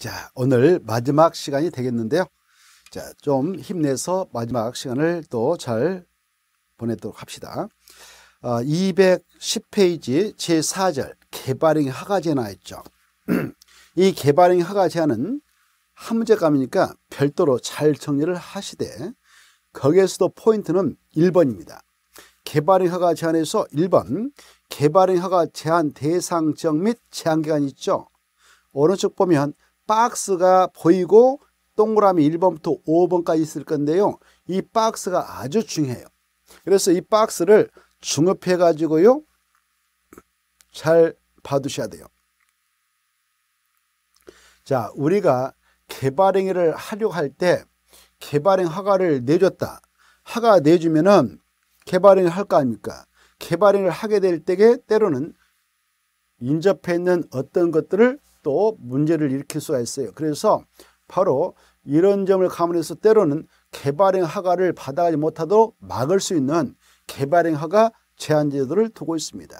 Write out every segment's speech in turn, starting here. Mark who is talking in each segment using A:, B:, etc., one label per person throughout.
A: 자, 오늘 마지막 시간이 되겠는데요. 자, 좀 힘내서 마지막 시간을 또 잘 보내도록 합시다. 어, 아, 210페이지 제4절 개발행 위허가제 나있죠. 이 개발행 위허가제는한 문제감이니까 별도로 잘 정리를 하시되 거기에서도 포인트는 1번입니다. 개발행 위 허가 제한에서 1번 개발행 위 허가 제한 대상적 및 제한기간이 있죠. 오른쪽 보면 박스가 보이고 동그라미 1번부터 5번까지 있을 건데요. 이 박스가 아주 중요해요. 그래서 이 박스를 중업해 가지고요. 잘 봐두셔야 돼요. 자, 우리가 개발행위를 하려고 할 때 개발행 허가를 내줬다. 허가 내주면은 개발행위를 할 거 아닙니까? 개발행위를 하게 될 때에 때로는 인접해 있는 어떤 것들을 또 문제를 일으킬 수가 있어요. 그래서 바로 이런 점을 감안해서 때로는 개발행 허가를 받아가지 못하도록 막을 수 있는 개발행 허가 제한 제도를 두고 있습니다.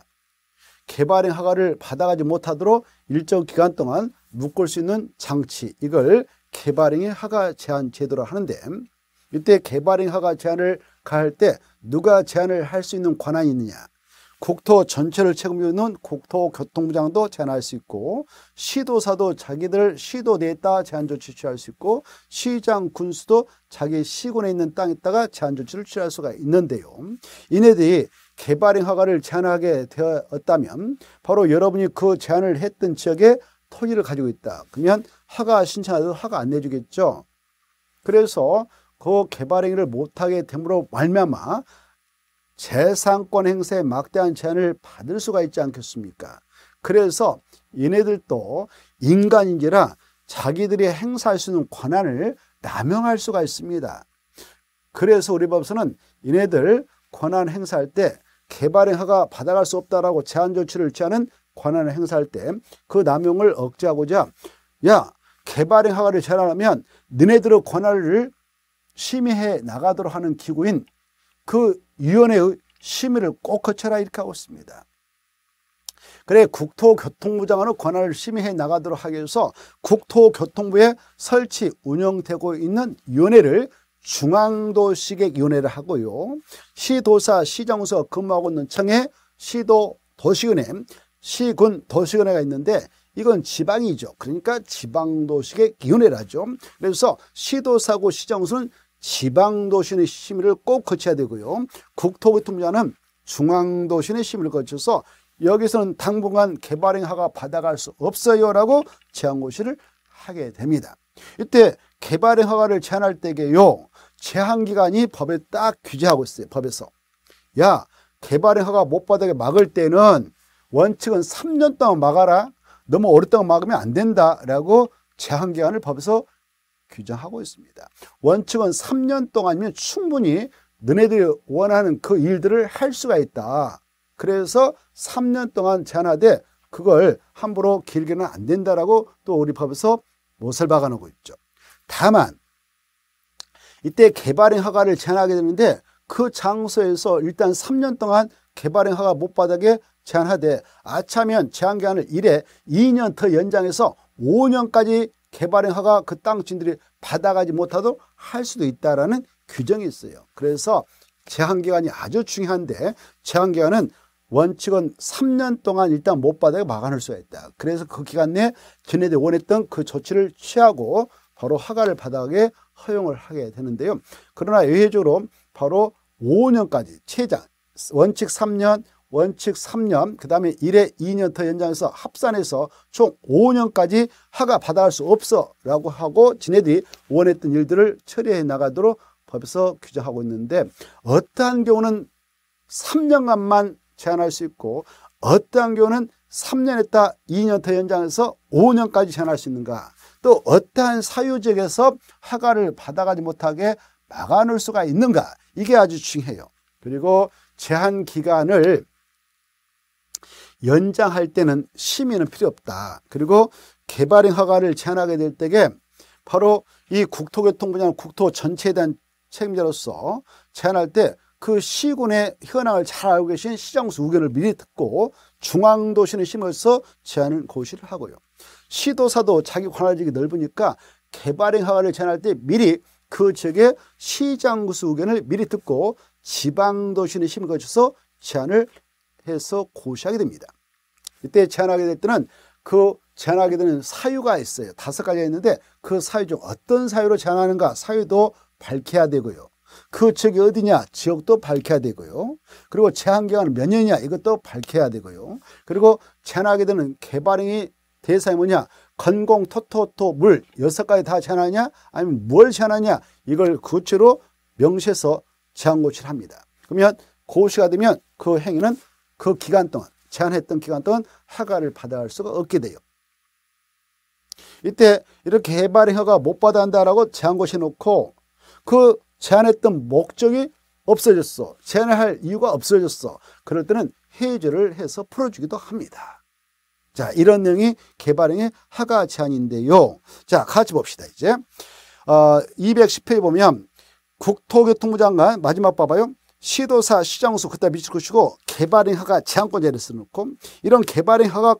A: 개발행 허가를 받아가지 못하도록 일정 기간 동안 묶을 수 있는 장치 이걸 개발행의 허가 제한 제도라 하는데 이때 개발행 허가 제한을 가할 때 누가 제한을 할 수 있는 권한이 있느냐 국토 전체를 책임지는 국토교통부장도 제안할 수 있고 시도사도 자기들 시도 내에다 제한 조치 취할 수 있고 시장 군수도 자기 시군에 있는 땅에다가 제한 조치를 취할 수가 있는데요. 이네들이 개발행 허가를 제한하게 되었다면 바로 여러분이 그 제한을 했던 지역에 토지를 가지고 있다. 그러면 허가 신청하도 허가 안 내주겠죠. 그래서 그 개발행위를 못하게 됨으로 말미암아 재산권행사에 막대한 제한을 받을 수가 있지 않겠습니까? 그래서 얘네들도 인간인지라 자기들이 행사할 수 있는 권한을 남용할 수가 있습니다. 그래서 우리 법서는 얘네들 권한 행사할 때 개발의 허가 받아갈 수 없다라고 제한 조치를 취하는 권한을 행사할 때 그 남용을 억제하고자 야 개발의 허가를 제한하면 너네들의 권한을 심의해 나가도록 하는 기구인 그 위원회의 심의를 꼭 거쳐라 이렇게 하고 있습니다. 그래 국토교통부장관의 권한을 심의해 나가도록 하기 해서 국토교통부에 설치 운영되고 있는 위원회를 중앙도시계위원회를 하고요. 시도사 시정서 근무하고 있는 청에 시도 도시은혜 시군 도시은혜가 있는데 이건 지방이죠. 그러니까 지방도시계위원회라죠. 그래서 시도사고 시정서는 지방도시의 심의를 꼭 거쳐야 되고요. 국토교통부는 중앙도시의 심의를 거쳐서 여기서는 당분간 개발행하가 받아갈 수 없어요라고 제한고시를 하게 됩니다. 이때 개발의 허가를 제한할 때게요. 제한 기간이 법에 딱 규제하고 있어요. 법에서. 야, 개발의 허가 못 받게 막을 때는 원칙은 3년 동안 막아라. 너무 오랫동안 막으면 안 된다라고 제한 기간을 법에서 규정하고 있습니다. 원칙은 3년 동안이면 충분히 너네들이 원하는 그 일들을 할 수가 있다. 그래서 3년 동안 제한하되 그걸 함부로 길게는 안 된다라고 또 우리 법에서 못을 박아놓고 있죠. 다만 이때 개발행 허가를 제한하게 되는데 그 장소에서 일단 3년 동안 개발행 허가 못 받게 제한하되 아차면 제한기한을 1회 2년 더 연장해서 5년까지 개발행화가 그 땅 주인들이 받아가지 못하도록 할 수도 있다라는 규정이 있어요. 그래서 제한기간이 아주 중요한데 제한기간은 원칙은 3년 동안 일단 못 받아야 막아낼 수가 있다. 그래서 그 기간 내에 전네들 원했던 그 조치를 취하고 바로 허가를 받아게 허용을 하게 되는데요. 그러나 예외적으로 바로 5년까지 최장 원칙 3년 원칙 3년, 그 다음에 1회 2년 더 연장해서 합산해서 총 5년까지 하가 받아갈 수 없어 라고 하고 지네들이 원했던 일들을 처리해 나가도록 법에서 규정하고 있는데 어떠한 경우는 3년간만 제한할 수 있고 어떠한 경우는 3년 했다 2년 더 연장해서 5년까지 제한할 수 있는가 또 어떠한 사유직에서 허가를 받아가지 못하게 막아놓을 수가 있는가 이게 아주 중요해요. 그리고 제한 기간을 연장할 때는 심의는 필요 없다. 그리고 개발행 허가를 제한하게 될 때에 바로 이 국토교통부장 국토 전체에 대한 책임자로서 제안할 때 그 시군의 현황을 잘 알고 계신 시장수 의견을 미리 듣고 중앙도시는 심어서 제안을 고시를 하고요. 시도사도 자기 관할지역이 넓으니까 개발행 허가를 제안할 때 미리 그 지역의 시장구수 의견을 미리 듣고 지방도시는 심을 거쳐서 제안을 해서 고시하게 됩니다. 이때 제한하게 될 때는 그 제한하게 되는 사유가 있어요. 다섯 가지가 있는데 그 사유 중 어떤 사유로 제한하는가 사유도 밝혀야 되고요. 그 지역이 어디냐 지역도 밝혀야 되고요. 그리고 제한 기간은 몇 년이냐 이것도 밝혀야 되고요. 그리고 제한하게 되는 개발행위 대상이 뭐냐 건공, 토토토, 물 여섯 가지 다 제한하냐 아니면 뭘 제한하냐 이걸 구체로 명시해서 제한 고치를 합니다. 그러면 고시가 되면 그 행위는 그 기간 동안 제한했던 기간 동안 허가를 받아야 할 수가 없게 돼요. 이때 이렇게 해발의 허가 못 받아한다라고 제한고시 놓고 그 제한했던 목적이 없어졌어. 제한할 이유가 없어졌어. 그럴 때는 해제를 해서 풀어주기도 합니다. 자, 이런 내용이 개발행의 하가 제한인데요. 자, 같이 봅시다, 이제. 어, 2 1 0페이 보면 국토교통부 장관, 마지막 봐봐요. 시도사, 시장수 그다 미치고시고 개발인 허가 제한권제를 써놓고 이런 개발인 허가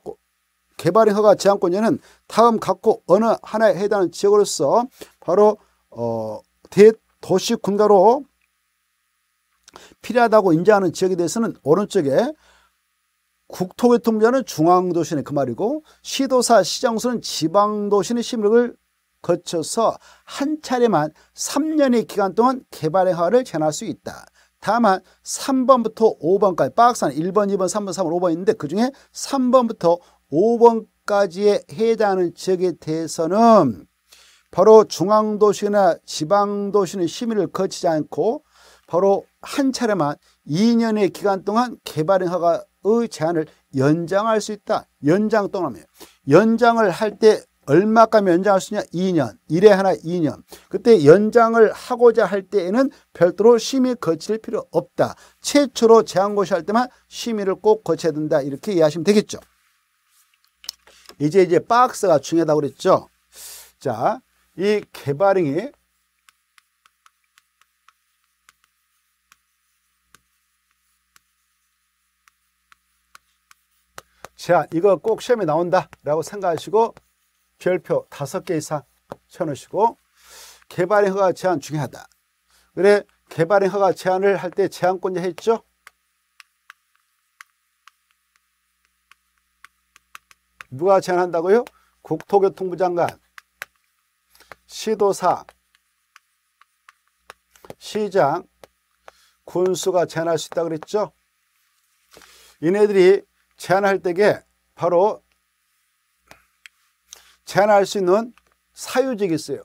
A: 개발인 허가 제한권제는 다음 각고 어느 하나에 해당하는 지역으로서 바로 어, 대도시 군가로 필요하다고 인지하는 지역에 대해서는 오른쪽에 국토교통부는 중앙도시는 그 말이고 시도사, 시장수는 지방도시는 심력을 거쳐서 한 차례만 3년의 기간 동안 개발의 허가를 제한할 수 있다. 다만 3번부터 5번까지 박스는 1번, 2번, 3번, 3번, 5번 있는데 그 중에 3번부터 5번까지에 해당하는 지역에 대해서는 바로 중앙도시나 지방도시는 심의를 거치지 않고 바로 한 차례만 2년의 기간 동안 개발행허가의 제한을 연장할 수 있다. 연장 동안에 연장을 할때 얼마까지 연장할 수 있냐? 2년. 1회 하나 2년. 그때 연장을 하고자 할 때에는 별도로 심의 거칠 필요 없다. 최초로 제한고시 할 때만 심의를 꼭 거쳐야 된다. 이렇게 이해하시면 되겠죠. 이제 이제 박스가 중요하다고 그랬죠. 자, 이 개발행위 자, 이거 꼭 시험에 나온다라고 생각하시고 별표 다섯 개 이상 쳐놓으시고 개발의 허가 제한 중요하다. 그래 개발의 허가 제한을 할 때 제한권자 했죠? 누가 제한한다고요? 국토교통부 장관, 시도사, 시장, 군수가 제한할 수 있다고 그랬죠? 이네들이 제한할 때게 바로 제한할 수 있는 사유직이 있어요.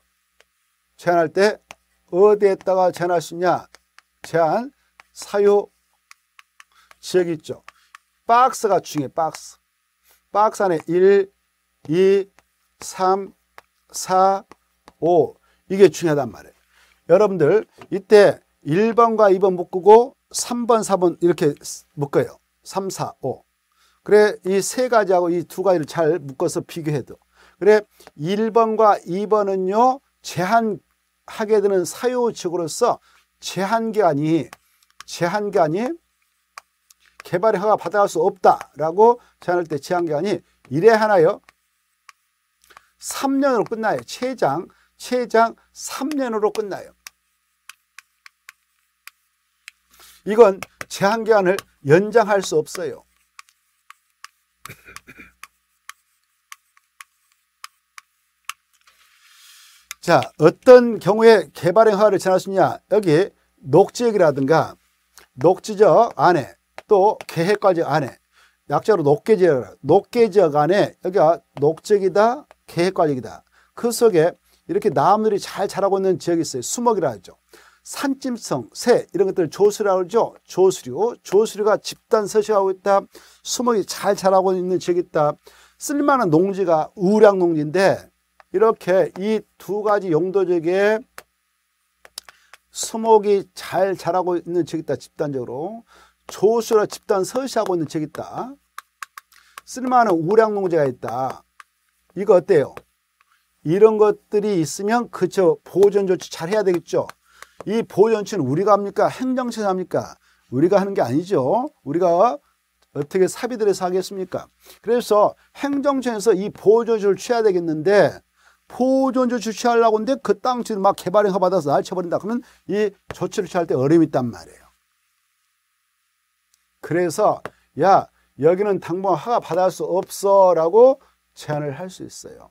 A: 제한할 때 어디에다가 제한할 수 있냐? 제한 사유 지역 있죠. 박스가 중요해. 박스. 박스 안에 1, 2, 3, 4, 5 이게 중요하단 말이에요. 여러분들 이때 1번과 2번 묶고 3번, 4번 이렇게 묶어요. 3, 4, 5. 그래 이 세 가지하고 이 두 가지를 잘 묶어서 비교해도 그래 1번과 2번은요. 제한하게 되는 사유측으로서 제한기한이 제한기한이 개발의 허가 받아갈 수 없다라고 제안할 때 제한기한이 일에 하나요. 3년으로 끝나요. 최장, 최장 3년으로 끝나요. 이건 제한기한을 연장할 수 없어요. 자, 어떤 경우에 개발행가를 전할 수 있냐? 여기 녹지역이라든가 녹지적 안에 또 계획과적 안에 약자로 녹계지역, 녹계지역 안에 여기가 녹지역이다, 계획과적이다. 그 속에 이렇게 나무들이 잘 자라고 있는 지역이 있어요. 수목이라 하죠. 산짐성, 새 이런 것들 을 조수라고 하죠. 조수류, 조수류가 집단 서식하고 있다. 수목이 잘 자라고 있는 지역이 있다. 쓸만한 농지가 우량 농지인데 이렇게 이 두 가지 용도지에 수목이 잘 자라고 있는 지이다 집단적으로 조수로 집단 서시하고 있는 지이다 쓸만한 우량 농지가 있다 이거 어때요? 이런 것들이 있으면 그저 보존 조치 잘 해야 되겠죠. 이 보존 조치는 우리가 합니까? 행정처가 합니까? 우리가 하는 게 아니죠. 우리가 어떻게 사비들에서 하겠습니까? 그래서 행정처에서 이 보존 조치를 취해야 되겠는데 포존조 조치하려고 하는데 그 땅치를 막 개발행 허받아서 날쳐버린다. 그러면 이 조치를 취할 때 어려움이 있단 말이에요. 그래서 야 여기는 당분간 허가 받을 수 없어 라고 제안을할 수 있어요.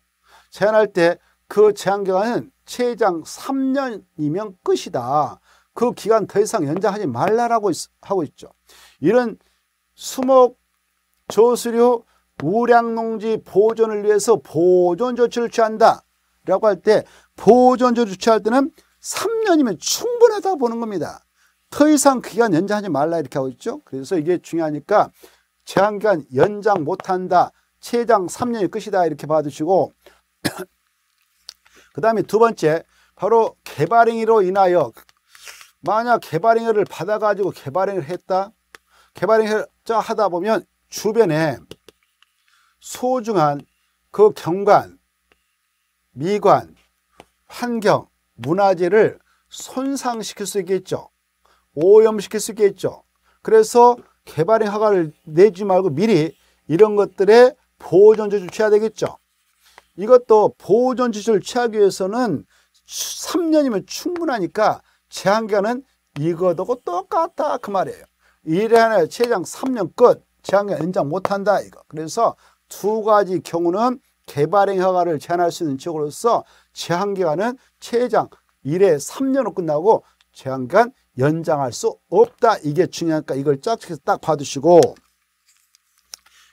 A: 제안할때 그 제한기간은 최장 3년이면 끝이다. 그 기간 더 이상 연장하지 말라라고 하고 있죠. 이런 수목, 조수료 우량농지 보존을 위해서 보존 조치를 취한다. 라고 할 때 보존조 주최할 때는 3년이면 충분하다 보는 겁니다. 더 이상 기간 연장하지 말라 이렇게 하고 있죠. 그래서 이게 중요하니까 제한기간 연장 못한다. 최장 3년이 끝이다 이렇게 봐두시고 그 다음에 두 번째 바로 개발행위로 인하여 만약 개발행위를 받아가지고 개발행위를 했다. 개발행위를 하다 보면 주변에 소중한 그 경관 미관, 환경, 문화재를 손상시킬 수 있겠죠. 오염시킬 수 있겠죠. 그래서 개발의 허가를 내지 말고 미리 이런 것들의보존조치를 취해야 되겠죠. 이것도 보존조치를 취하기 위해서는 3년이면 충분하니까 제한기간은 이거하고 똑같다 그 말이에요. 일에 최장 3년 끝 제한기간 연장 못한다 이거. 그래서 두 가지 경우는 개발행 허가를 제한할 수 있는 지역으로서 제한기간은 최장 1회 3년으로 끝나고 제한기간 연장할 수 없다. 이게 중요하니까 이걸 짝짓해서 딱 봐두시고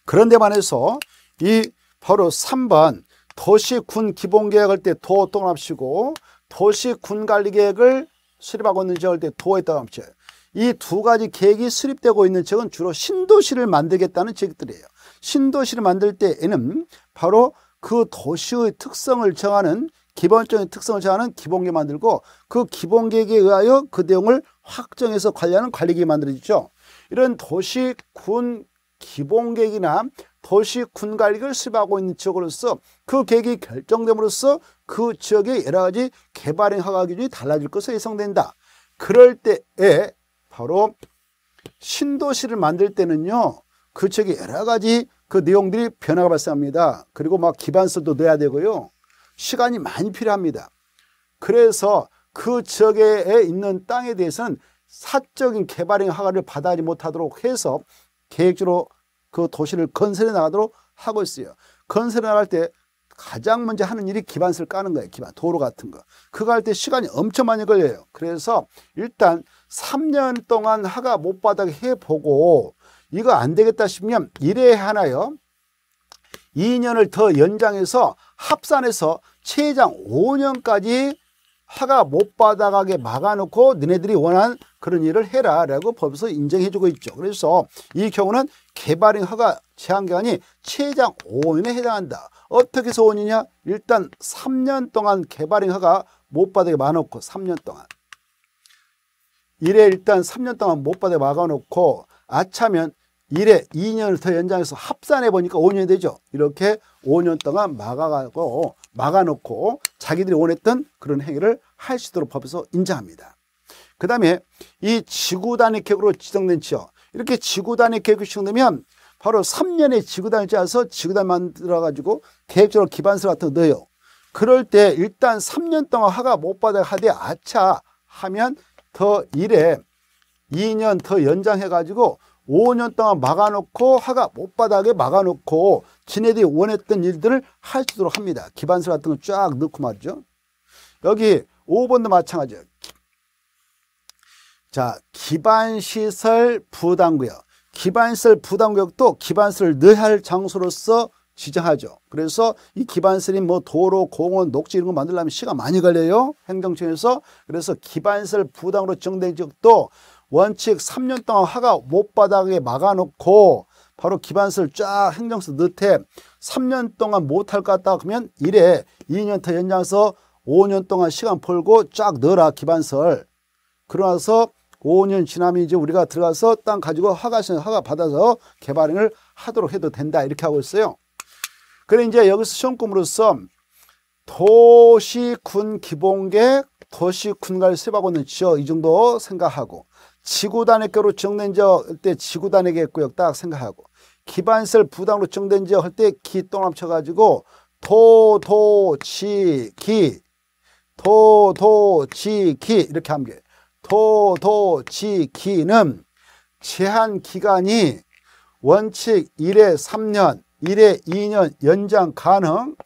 A: 그런데 반해서 이 바로 3번 도시군 기본계획할 때도 동합시고 도시군 관리계획을 수립하고 있는 지역일 때 도에 어 따라 합시다이 두 가지 계획이 수립되고 있는 지역은 주로 신도시를 만들겠다는 지역들이에요. 신도시를 만들 때에는 바로 그 도시의 특성을 정하는 기본적인 특성을 정하는 기본계 만들고 그 기본계획에 의하여 그 내용을 확정해서 관리하는 관리계획 만들어지죠. 이런 도시, 군, 기본계획이나 도시, 군 관리를 수립하고 있는 지역으로서 그 계획이 결정됨으로써 그 지역의 여러 가지 개발의 허가 기준이 달라질 것으로 예상된다. 그럴 때에 바로 신도시를 만들 때는요. 그 책에 여러 가지 그 내용들이 변화가 발생합니다. 그리고 막 기반서도 넣어야 되고요. 시간이 많이 필요합니다. 그래서 그 지역에 있는 땅에 대해서는 사적인 개발행 허가를 받아지 못하도록 해서 계획적으로 그 도시를 건설해 나가도록 하고 있어요. 건설해 나갈 때 가장 먼저 하는 일이 기반서를 까는 거예요. 기반 도로 같은 거. 그거 할 때 시간이 엄청 많이 걸려요. 그래서 일단 3년 동안 허가 못 받아 해보고 이거 안 되겠다 싶으면 이래 하나요? 2년을 더 연장해서 합산해서 최장 5년까지 화가 못 받아가게 막아놓고 너네들이 원한 그런 일을 해라 라고 법에서 인정해주고 있죠. 그래서 이 경우는 개발인 허가 제한기간이 최장 5년에 해당한다. 어떻게 해서 5년이냐? 일단 3년 동안 개발인 허가 못 받게 아 막아놓고 3년 동안 이래 일단 3년 동안 못 받아 막아놓고 아차면 1회 2년을 더 연장해서 합산해 보니까 5년이 되죠. 이렇게 5년 동안 막아가고 막아놓고 자기들이 원했던 그런 행위를 할 수 있도록 법에서 인정합니다. 그 다음에 이 지구단위 계획으로 지정된 지역 이렇게 지구단위 계획이 지정되면 바로 3년에 지구단위 짜서 지구단 위 만들어가지고 계획적으로 기반서 같은 거 넣어요. 그럴 때 일단 3년 동안 허가 못 받아 하되 아차 하면 더 1에 2년 더 연장해가지고 5년 동안 막아놓고 화가 못 받아게 막아놓고 지네들이 원했던 일들을 할 수 있도록 합니다. 기반설 같은 걸 쫙 넣고 말이죠. 여기 5번도 마찬가지예요. 자, 기반시설 부담구역. 기반시설 부담구역도 기반시설을 넣어야 할 장소로서 지정하죠. 그래서 이 기반설이 뭐 도로, 공원, 녹지 이런 거 만들려면 시간 많이 걸려요. 행정청에서. 그래서 기반설 부당으로 정된 지역도 원칙 3년 동안 화가 못바닥에 막아놓고 바로 기반서를 쫙 행정서 넣되 3년 동안 못할 것 같다 그러면 이래 2년 더 연장해서 5년 동안 시간 풀고쫙 넣어라 기반설 그러나서 5년 지나면 이제 우리가 들어가서 땅 가지고 허가 신 허가 받아서 개발행을 하도록 해도 된다 이렇게 하고 있어요. 그래 이제 여기서 시험금으로서 도시군 기본계 도시군갈 세바고는 지어 이 정도 생각하고 지구단위격으로 정된 지역 할때 지구단위겠고요. 딱 생각하고 기반설 부당으로 정된 지역 할때 기똥 합쳐가지고 도, 도, 지, 기 도, 도, 지, 기 이렇게 하면 돼요. 도, 도, 지, 기는 제한 기간이 원칙 1회 3년, 1회 2년 연장 가능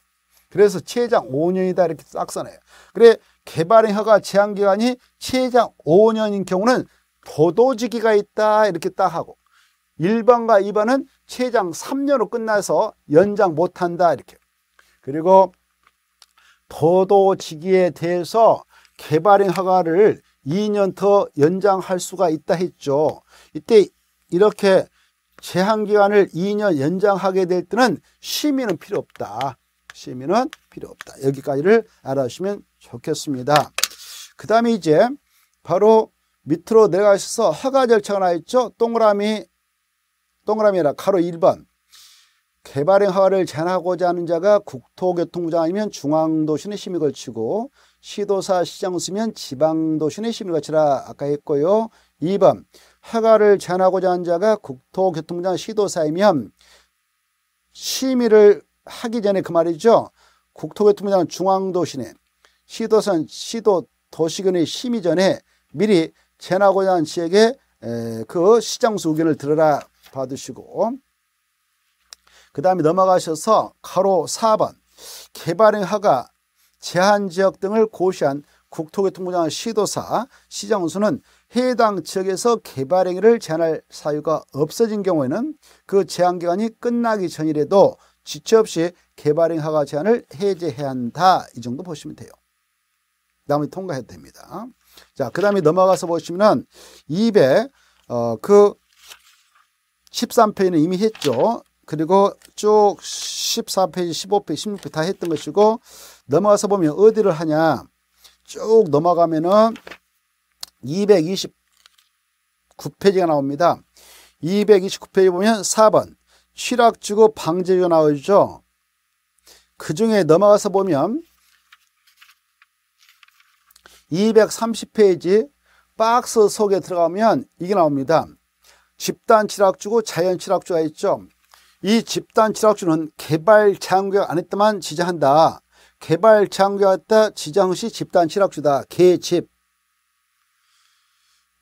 A: 그래서 최장 5년이다 이렇게 싹 써내요. 그래 개발의 허가 제한 기간이 최장 5년인 경우는 도도지기가 있다 이렇게 딱 하고 1번과 2번은 최장 3년으로 끝나서 연장 못한다 이렇게 그리고 도도지기에 대해서 개발인 허가를 2년 더 연장할 수가 있다 했죠 이때 이렇게 제한기간을 2년 연장하게 될 때는 심의는 필요 없다 심의는 필요 없다 여기까지를 알아주시면 좋겠습니다 그 다음에 이제 바로 밑으로 내려가셔서 허가 절차가 나 있죠. 동그라미 동그라미 아니라 가로 1번 개발행 허가를 제한하고자 하는 자가 국토교통부장 아니면 중앙도시는 심의 걸치고 시도사 시장 쓰면 지방도시의 심의 걸치라 아까 했고요. 2번 허가를 제한하고자 하는 자가 국토교통부장 시도사이면 심의를 하기 전에 그 말이죠. 국토교통부장 중앙도시는 시도선 시도 도시근의 심의 전에 미리 체나고얀 씨에게 그 시장수 의견을 들어라 받으시고 그 다음에 넘어가셔서 가로 4번 개발행하가 제한지역 등을 고시한 국토교통부장 시도사 시장수는 해당 지역에서 개발행위를 제한할 사유가 없어진 경우에는 그 제한기간이 끝나기 전이라도 지체 없이 개발행하가 제한을 해제해야 한다. 이 정도 보시면 돼요. 그 다음에 통과해도 됩니다. 자, 그 다음에 넘어가서 보시면은 200, 어, 그 13페이지는 이미 했죠. 그리고 쭉 14페이지, 15페이지, 16페이지 다 했던 것이고 넘어가서 보면 어디를 하냐. 쭉 넘어가면은 229페이지가 나옵니다. 229페이지 보면 4번 취락주고 방제가 나오죠. 그 중에 넘어가서 보면 230페이지 박스 속에 들어가면 이게 나옵니다. 집단 칠학주고 자연 칠학주가 있죠. 이 집단 칠학주는 개발 제한구역 안 했다만 지정한다. 개발 제한구역 했다 지정 시 집단 칠학주다. 개집.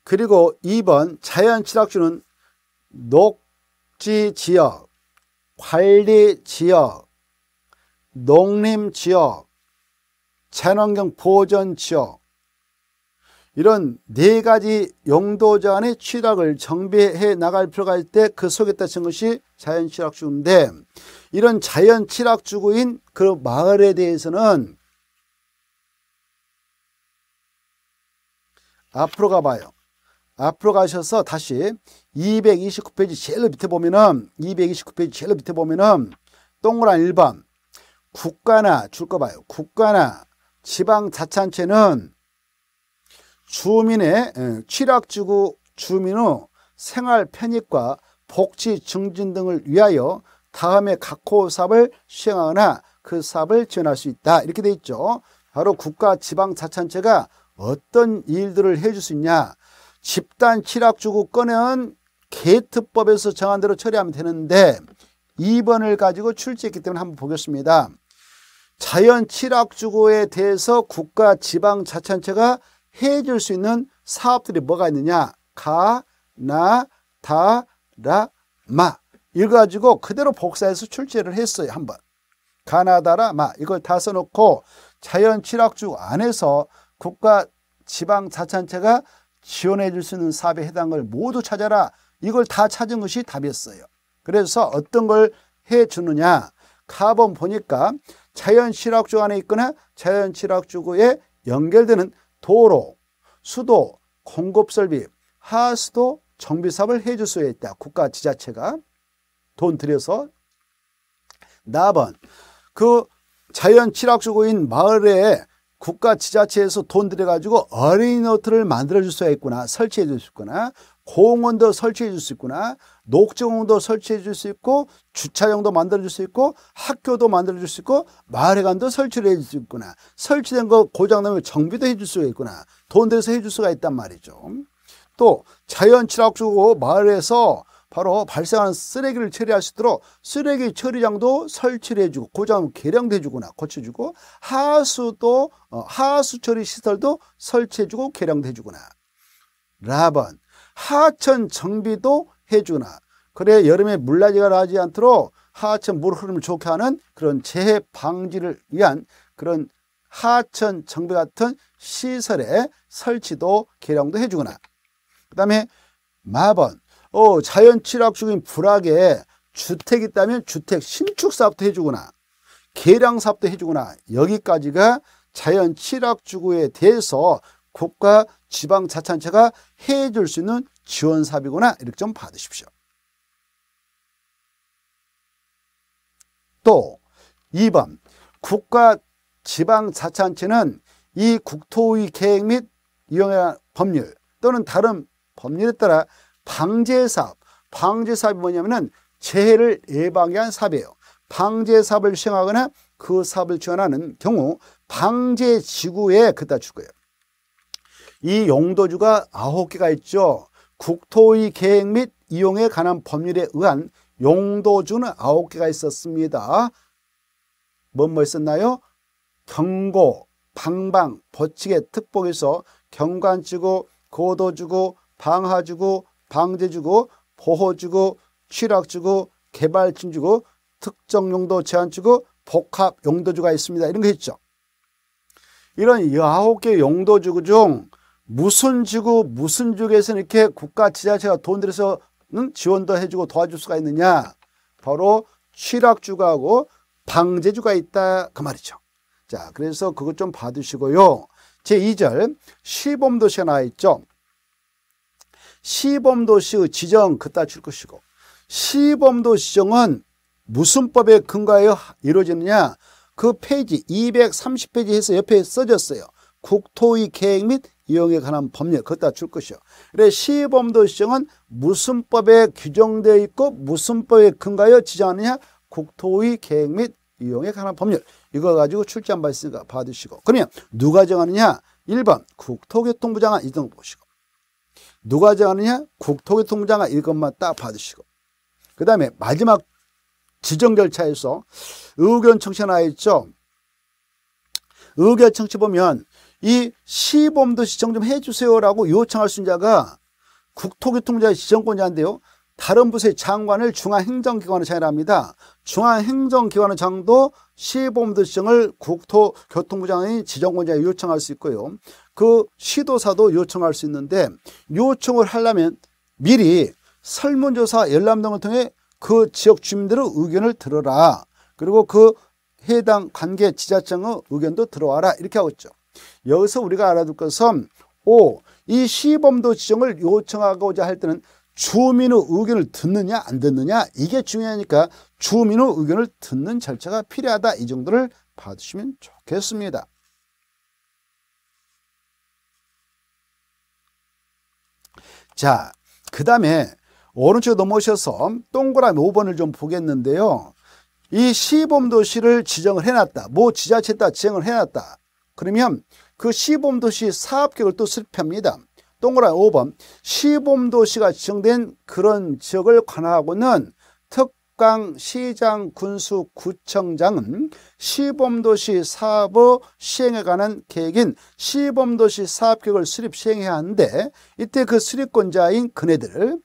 A: 그리고 2번 자연 칠학주는 녹지 지역, 관리 지역, 농림 지역, 자연환경 보전 지역, 이런 네 가지 용도자 안의 취락을 정비해 나갈 필요가 있을 때 그 속에 따진 것이 자연 취락주인데 이런 자연 취락주구인 그 마을에 대해서는 앞으로 가봐요. 앞으로 가셔서 다시 229페이지 제일 밑에 보면은 229페이지 제일 밑에 보면은 동그란 1번 국가나 줄 거 봐요. 국가나 지방자치단체는 주민의 예, 취락지구 주민의 생활 편익과 복지 증진 등을 위하여 다음에 각호 사업을 시행하거나 그 사업을 지원할 수 있다 이렇게 돼 있죠. 바로 국가 지방자찬체가 어떤 일들을 해줄 수 있냐 집단 취락주구 꺼은 게이트법에서 정한 대로 처리하면 되는데 2번을 가지고 출제했기 때문에 한번 보겠습니다. 자연 취락주구에 대해서 국가 지방자찬체가 해줄 수 있는 사업들이 뭐가 있느냐? 가, 나, 다, 라, 마. 이거 가지고 그대로 복사해서 출제를 했어요. 한번. 가나다라 마 이걸 다 써놓고 자연 칠학주 안에서 국가 지방 자치체가 지원해 줄 수 있는 사업에 해당을 모두 찾아라 이걸 다 찾은 것이 답이었어요 그래서 어떤 걸 해주느냐 가본 보니까 자연 칠학주 안에 있거나 자연 칠학주구에 연결되는 도로, 수도, 공급설비, 하수도 정비사업을 해줄 수 있다. 국가 지자체가 돈 들여서 나번 그 자연 칠학수구인 마을에 국가 지자체에서 돈 들여가지고 어린이 노트를 만들어줄 수가 있구나 설치해 줄 수 있구나 공원도 설치해 줄 수 있구나. 녹지공원도 설치해 줄 수 있고 주차장도 만들어 줄 수 있고 학교도 만들어 줄 수 있고 마을회관도 설치를 해 줄 수 있구나. 설치된 거 고장나면 정비도 해 줄 수가 있구나. 돈 돼서 해 줄 수가 있단 말이죠. 또 자연 친화적고 마을에서 바로 발생한 쓰레기를 처리할 수 있도록 쓰레기 처리장도 설치를 해주고 고장 개량도 해주거나 고쳐주고 하수도 어, 하수 처리 시설도 설치해주고 개량도 해주거나 라번 하천 정비도 해주나 그래 여름에 물나기가 나지 않도록 하천 물 흐름을 좋게 하는 그런 재해 방지를 위한 그런 하천 정비 같은 시설의 설치도 개량도 해주거나 그 다음에 마번 어, 자연 취락 중인 불악에 주택이 있다면 주택 신축 사업도 해주거나 개량 사업도 해주거나 여기까지가 자연 취락 주구에 대해서 국가 지방 자치단체가 해줄 수 있는 지원 사업이구나 이렇게 좀 받으십시오. 또 2번 국가 지방 자치단체는 이 국토의 계획 및이용해 법률 또는 다른 법률에 따라 방제사업, 방제사업이 뭐냐면 재해를 예방한 사업이에요. 방제사업을 시행하거나 그 사업을 지원하는 경우 방제지구에 그다 줄 거예요. 이 용도주가 아홉 개가 있죠. 국토의 계획 및 이용에 관한 법률에 의한 용도주는 아홉 개가 있었습니다. 뭐뭐 있었나요? 경고, 방방, 버치게 특복에서 경관주고, 고도주고, 방하주고, 방제주고, 보호주고, 취락주고, 개발진주고, 특정용도 제한주고, 복합용도주가 있습니다. 이런 게 있죠. 이런 19개 용도주 중 무슨 지구 무슨 쪽에서 이렇게 국가 지자체가 돈 들여서는 지원도 해주고 도와줄 수가 있느냐 바로 취락주가하고 방제주가 있다 그 말이죠 자 그래서 그것 좀 봐두시고요 제2절 시범도시가 나와 있죠 시범도시의 지정 그따 줄 것이고 시범도시 정은 무슨 법에 근거하여 이루어지느냐 그 페이지 230페이지에서 옆에 써졌어요 국토의 계획 및 이용에 관한 법률 그것다 도줄 것이요. 그래 시범도 시정은 무슨 법에 규정되어 있고 무슨 법에 근거하여 지정하느냐 국토의 계획 및 이용에 관한 법률 이거 가지고 출제한 바 있으니까 봐두시고 그러면 누가 정하느냐 1번 국토교통부 장관 1등 보시고 누가 정하느냐 국토교통부 장관 1건만 딱 봐두시고 그 다음에 마지막 지정 절차에서 의견 청취나 있죠 의견 청취 보면 이 시범도 지정 좀 해주세요라고 요청할 수 있는 자가 국토교통부의 지정권자인데요. 다른 부서의 장관을 중앙행정기관의 장이합니다 중앙행정기관의 장도 시범도 지정을 국토교통부장이 지정권자에 요청할 수 있고요. 그 시도사도 요청할 수 있는데 요청을 하려면 미리 설문조사 열람 등을 통해 그 지역 주민들의 의견을 들어라. 그리고 그 해당 관계 지자청의 의견도 들어와라 이렇게 하고 있죠. 여기서 우리가 알아둘 것은 오, 이 시범도 지정을 요청하고자 할 때는 주민의 의견을 듣느냐 안 듣느냐 이게 중요하니까 주민의 의견을 듣는 절차가 필요하다 이 정도를 봐주시면 좋겠습니다. 자, 그 다음에 오른쪽 넘어오셔서 동그라미 5번을 좀 보겠는데요. 이 시범도시를 지정을 해놨다. 뭐 지자체에다 지정을 해놨다. 그러면 그 시범도시 사업계획을 또 실패합니다. 동그란 5번 시범도시가 지정된 그런 지역을 관할하고는 특강 시장 군수 구청장은 시범도시 사업의 시행에 관한 계획인 시범도시 사업계획을 수립 시행해야 하는데 이때 그 수립권자인 그네들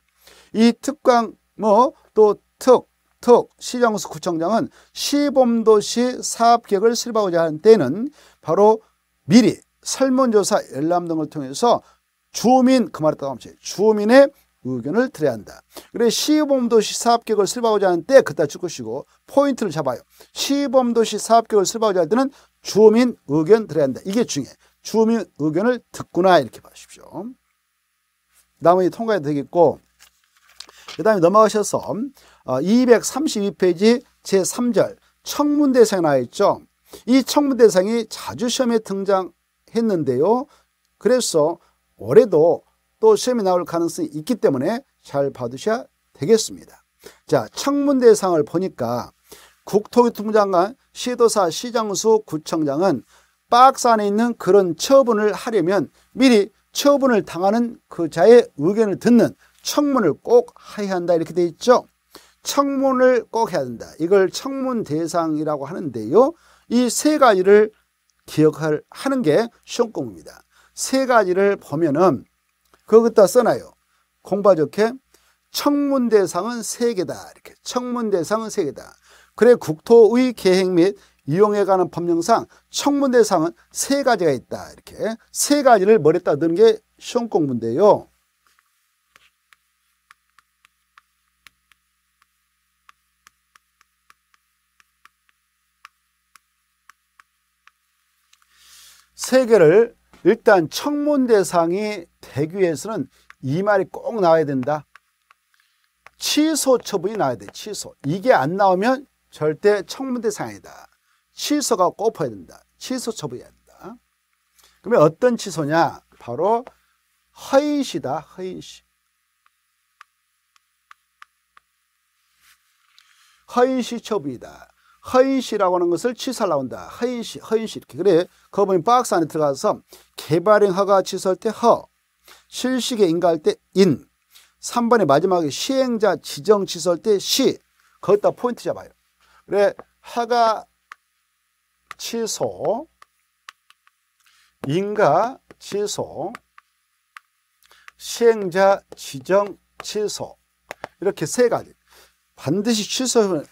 A: 이 특강 뭐또특 특 시정수 구청장은 시범도시 사업계획을 실바고자 하는 때는 바로 미리 설문조사 열람 등을 통해서 주민 그 말에 따라 주민의 의견을 들어야 한다. 그래 시범도시 사업계획을 실바고자 하는 때 그따 찍으시고 포인트를 잡아요. 시범도시 사업계획을 실바고자 할 때는 주민 의견 들어야 한다. 이게 중요해. 주민 의견을 듣구나 이렇게 봐십시오. 나머지 통과해도 되겠고 그 다음에 넘어가셔서 232페이지 어, 제3절 청문대상 나와있죠. 이 청문대상이 자주 시험에 등장했는데요. 그래서 올해도 또 시험이 나올 가능성이 있기 때문에 잘 봐두셔야 되겠습니다. 자, 청문대상을 보니까 국토교통부 장관, 시도사, 시장수, 구청장은 박스 안에 있는 그런 처분을 하려면 미리 처분을 당하는 그 자의 의견을 듣는 청문을 꼭 해야 한다 이렇게 돼 있죠. 청문을 꼭 해야 된다. 이걸 청문 대상이라고 하는데요. 이 세 가지를 기억할 하는 게 시험 공부입니다. 세 가지를 보면은 그것다 써놔요. 공부하 좋게 청문 대상은 세 개다. 이렇게 청문 대상은 세 개다. 그래 국토의 계획 및 이용에 관한 법령상 청문 대상은 세 가지가 있다. 이렇게 세 가지를 머리에다 넣는 게 시험 공부인데요. 세 개를 일단 청문대상이 되기 위해서는 이 말이 꼭 나와야 된다. 취소 처분이 나와야 돼. 취소. 이게 안 나오면 절대 청문대상이다. 취소가 꼽혀야 된다. 취소 처분해야 된다. 그러면 어떤 취소냐? 바로 허위시다. 허위시. 허위시 처분이다. 허인시라고 하는 것을 치살 나온다. 허인시, 허인시 이렇게. 그래 거부인 박스 안에 들어가서 개발행 허가 치설 때 허, 실식에 인가할 때 인, 3번의 마지막에 시행자 지정 치설 때 시, 거기다 포인트 잡아요. 그래 허가 취소, 인가 취소, 시행자 지정 취소 이렇게 세 가지 반드시 취소하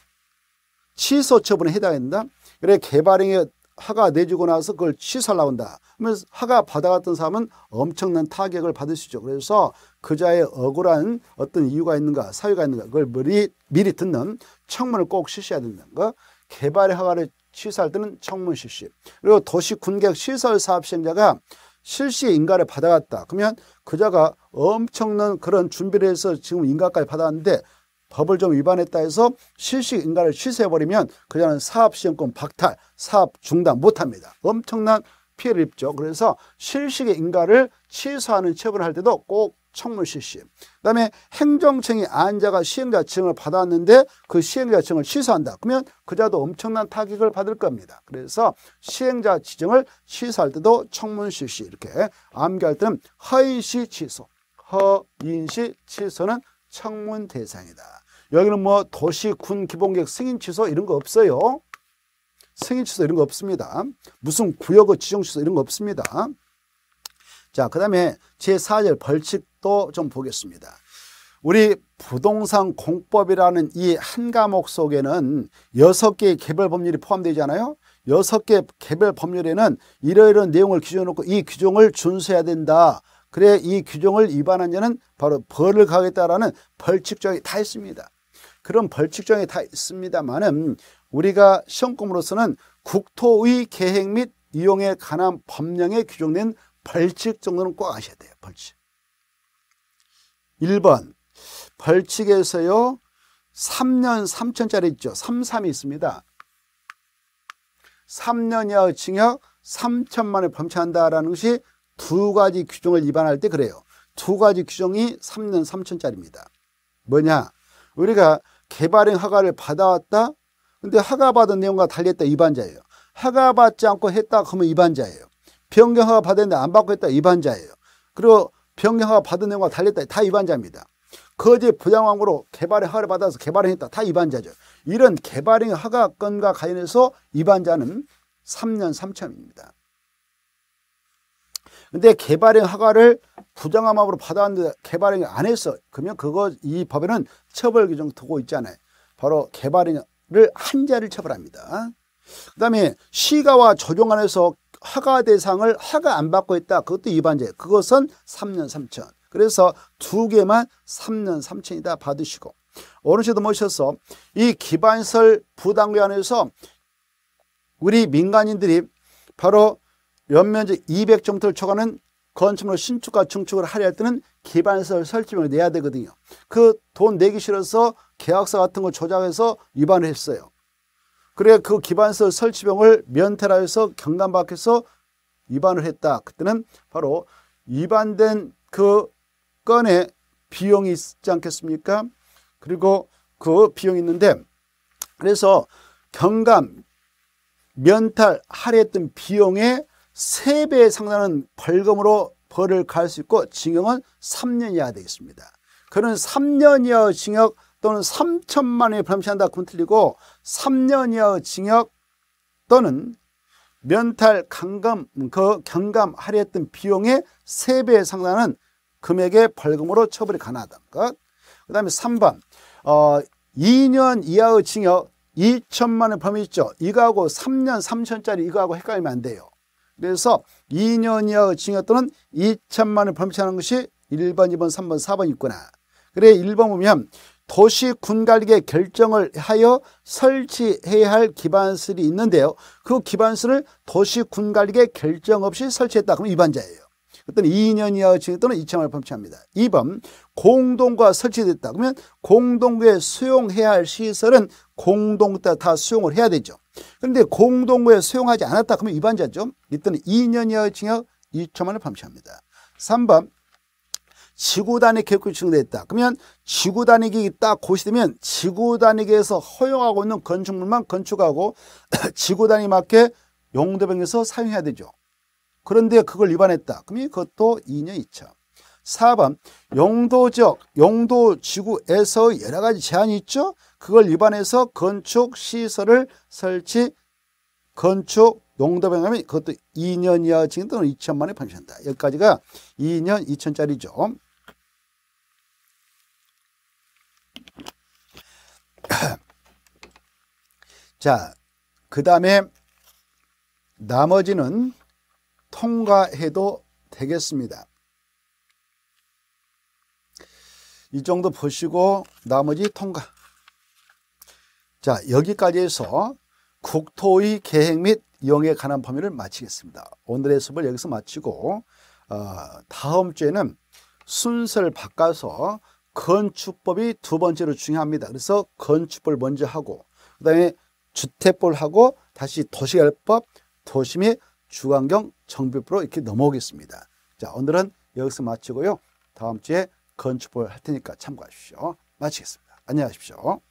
A: 취소 처분에 해당된다. 그래 개발행위 허가 내주고 나서 그걸 취소하려고 한다. 그러면 허가 받아갔던 사람은 엄청난 타격을 받을 수 있죠. 그래서 그자의 억울한 어떤 이유가 있는가 사유가 있는가 그걸 미리, 미리 듣는 청문을 꼭 실시해야 된다는 거. 개발의 허가를 취소할 때는 청문 실시. 그리고 도시 군객 시설 사업 시행자가 실시 인가를 받아갔다. 그러면 그자가 엄청난 그런 준비를 해서 지금 인가까지 받았는데 법을 좀 위반했다 해서 실식인가를 취소해버리면 그 자는 사업시험권 박탈, 사업 중단 못합니다. 엄청난 피해를 입죠. 그래서 실식의 인가를 취소하는 처분을 할 때도 꼭 청문 실시. 그다음에 행정청이 안자가 시행자증을 받았는데 그 시행자증을 취소한다. 그러면 그자도 엄청난 타격을 받을 겁니다. 그래서 시행자 지정을 취소할 때도 청문 실시 이렇게 암기할 때는 허인시 취소, 허인시 취소는 청문 대상이다. 여기는 뭐 도시, 군, 기본계획, 승인 취소 이런 거 없어요. 승인 취소 이런 거 없습니다. 무슨 구역의 지정 취소 이런 거 없습니다. 자, 그 다음에 제4절 벌칙도 좀 보겠습니다. 우리 부동산 공법이라는 이 한 과목 속에는 여섯 개의 개별 법률이 포함되잖아요. 여섯 개 개별 법률에는 이러이러한 내용을 기준으로 놓고 이 규정을 준수해야 된다. 그래 이 규정을 위반한 자는 바로 벌을 가겠다라는 벌칙정이 다 있습니다. 그런 벌칙정이 다 있습니다만은 우리가 시험금으로서는 국토의 계획 및 이용에 관한 법령에 규정된 벌칙 정도는 꼭 아셔야 돼요. 벌칙. 1번 벌칙에서요. 3년 3천짜리 있죠. 33이 있습니다. 3년 이하의 징역 3천만을 범죄한다라는 것이 두 가지 규정을 위반할 때 그래요. 두 가지 규정이 3년 3천짜리입니다. 뭐냐? 우리가 개발행 허가를 받아왔다? 근데 허가받은 내용과 달리 했다 위반자예요. 허가받지 않고 했다 그러면 위반자예요. 변경 허가 받았는데 안 받고 했다 위반자예요. 그리고 변경 허가 받은 내용과 달리 했다 다 위반자입니다. 거제 부양왕으로 개발행 허가를 받아서 개발행했다 다 위반자죠. 이런 개발행 허가건과 관련해서 위반자는 3년 3천입니다. 근데 개발행 허가를 부당함으로 받아왔는데 개발행 안 했어. 그러면 그거 이 법에는 처벌 규정 두고 있잖아요. 바로 개발행을 한자를 처벌합니다. 그다음에 시가와 조정안에서 허가 대상을 허가 안 받고 있다 그것도 위반죄. 그것은 3년 3천. 그래서 두 개만 3년 3천이다 받으시고 어르신도 모셔서 이 기반설 부당구안에서 우리 민간인들이 바로 연면적 200정도를 초과하는 건축물 신축과 증축을 하려 할 때는 기반시설 설치명을 내야 되거든요. 그 돈 내기 싫어서 계약서 같은 걸 조작해서 위반을 했어요. 그래 그 기반시설 설치명을 면태라 해서 경감 밖에서 위반을 했다. 그때는 바로 위반된 그 건에 비용이 있지 않겠습니까? 그리고 그 비용이 있는데 그래서 경감, 면탈, 할애했던 비용에 세배에 상당한 벌금으로 벌을 가할 수 있고 징역은 3년 이하 되겠습니다. 그는 3년 이하 징역 또는 3천만 원의 범죄한다 그 틀리고 3년 이하 징역 또는 면탈 강감 그 경감 할애했던 비용의 세배 상당한 금액의 벌금으로 처벌이 가능하다는 것. 그 다음에 3번 어, 2년 이하의 징역 2천만 원 범위 있죠. 이거하고 3년 3천짜리 이거하고 헷갈리면 안 돼요. 그래서 2년 이하의 징역 또는 2천만 원을 범칙하는 것이 1번, 2번, 3번, 4번 있구나. 그래 1번 보면 도시 군관리의 결정을 하여 설치해야 할 기반설이 있는데요. 그 기반설을 도시 군관리의 결정 없이 설치했다. 그럼 위반자예요. 또는 2년 이하 의 징역 또는 2천만 원을 범치합니다 2번 공동과 설치됐다 그러면 공동구에 수용해야 할 시설은 공동다 다 수용을 해야 되죠. 그런데 공동구에 수용하지 않았다 그러면 위반자죠. 이때는 2년 이하 의 징역 2천만 원을 범치합니다 3번 지구단위 계획이 증대했다. 그러면 지구단위 계획이 딱 고시되면 지구단위기에서 허용하고 있는 건축물만 건축하고 지구단위 맞게 용도변경해서 사용해야 되죠. 그런데 그걸 위반했다. 그러 그것도 2년 2차. 4번 용도적 용도지구에서 여러 가지 제한이 있죠. 그걸 위반해서 건축시설을 설치 건축 용도 변경이 그것도 2년 이하 징 또는 2천만 에 판시한다. 여기까지가 2년 2천짜리죠. 자, 그 다음에 나머지는 통과해도 되겠습니다. 이 정도 보시고 나머지 통과. 자, 여기까지 해서 국토의 계획 및 영에 관한 범위를 마치겠습니다. 오늘의 수업을 여기서 마치고 어, 다음 주에는 순서를 바꿔서 건축법이 두 번째로 중요합니다. 그래서 건축법을 먼저 하고 그 다음에 주택법을 하고 다시 도시개발법, 도심의 주간경 정비프로 이렇게 넘어오겠습니다. 자, 오늘은 여기서 마치고요. 다음 주에 건축법을할 테니까 참고하십시오. 마치겠습니다. 안녕하십시오